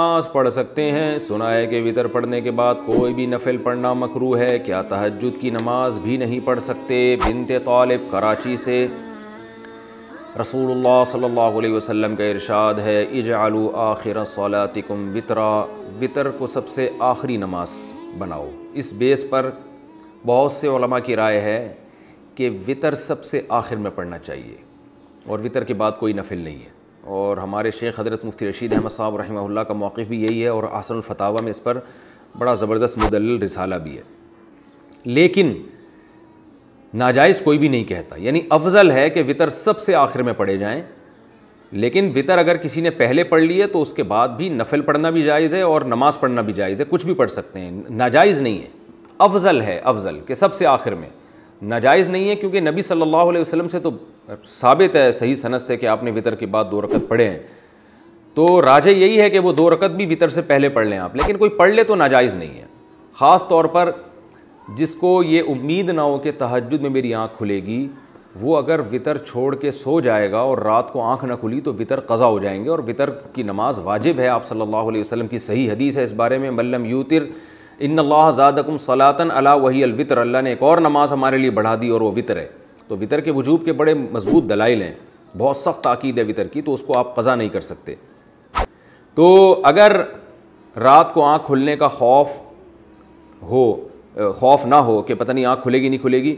नमाज पढ़ सकते हैं सुना है कि वितर पढ़ने के बाद कोई भी नफिल पढ़ना मकरू है क्या तहजद की नमाज भी नहीं पढ़ सकते बिनते तालब कराची से रसूलुल्लाह सल्लल्लाहु अलैहि वसल्लम का इरशाद है इजालू आखिर सलातिकुम वितरा वितर को सबसे आखिरी नमाज बनाओ इस बेस पर बहुत से उलमा की राय है कि वितर सबसे आखिर में पढ़ना चाहिए और वितर के बाद कोई नफिल नहीं है और हमारे शेख हजरत मुफ्ती रशीद अहमद साहब रहमल्ला का मौक़ भी यही है और फ़तावा में इस पर बड़ा ज़बरदस्त मुदल रिसाला भी है लेकिन नाजायज़ कोई भी नहीं कहता यानी अफजल है कि वितर सबसे आखिर में पढ़े जाएँ लेकिन वितर अगर किसी ने पहले पढ़ लिए तो उसके बाद भी नफिल पढ़ना भी जायज़ है और नमाज़ पढ़ना भी जायज़ है कुछ भी पढ़ सकते हैं नाजायज़ नहीं है अफजल है अफजल के सबसे आखिर में नाजायज़ नहीं है क्योंकि नबी सल्लल्लाहु अलैहि वसल्लम से तो साबित है सही सनत से कि आपने वितर के बाद दो रकत पढ़े हैं तो राजय यही है कि वो दो रकत भी वितर से पहले पढ़ लें आप लेकिन कोई पढ़ ले तो नाजायज़ नहीं है ख़ास तौर पर जिसको ये उम्मीद ना हो कि तहजद में मेरी आँख खुलेगी वो अगर वितर छोड़ के सो जाएगा और रात को आँख ना खुली तो वितर कज़ा हो जाएंगे और वितर की नमाज़ वाजिब है आप सल्लल्लाहु अलैहि वसल्लम की सही हदीस है इस बारे में मल्लम यूतिर इन अल्लाह ज़ादकुम सलातन अला वही अलवितर अल्लाह ने एक और नमाज हमारे लिए बढ़ा दी और वो वितर है तो वितर के वजूब के बड़े मजबूत दलाइल हैं बहुत सख्त ताक़ीद है वितर की तो उसको आप कज़ा नहीं कर सकते तो अगर रात को आँख खुलने का खौफ हो खौफ ना हो कि पता नहीं आँख खुलेगी नहीं खुलेगी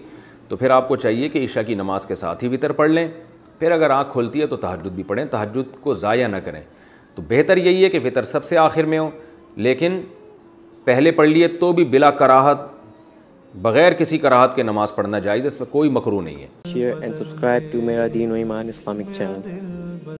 तो फिर आपको चाहिए कि ईशा की नमाज के साथ ही वितर पढ़ लें फिर अगर आँख खुलती है तो तहजद भी पढ़ें तहजद को ज़ाया ना करें तो बेहतर यही है कि वितर सबसे आखिर में हो लेकिन पहले पढ़ लिए तो भी बिला कराहत बगैर किसी कराहत के नमाज पढ़ना जायज़ इसमें कोई मकरू नहीं है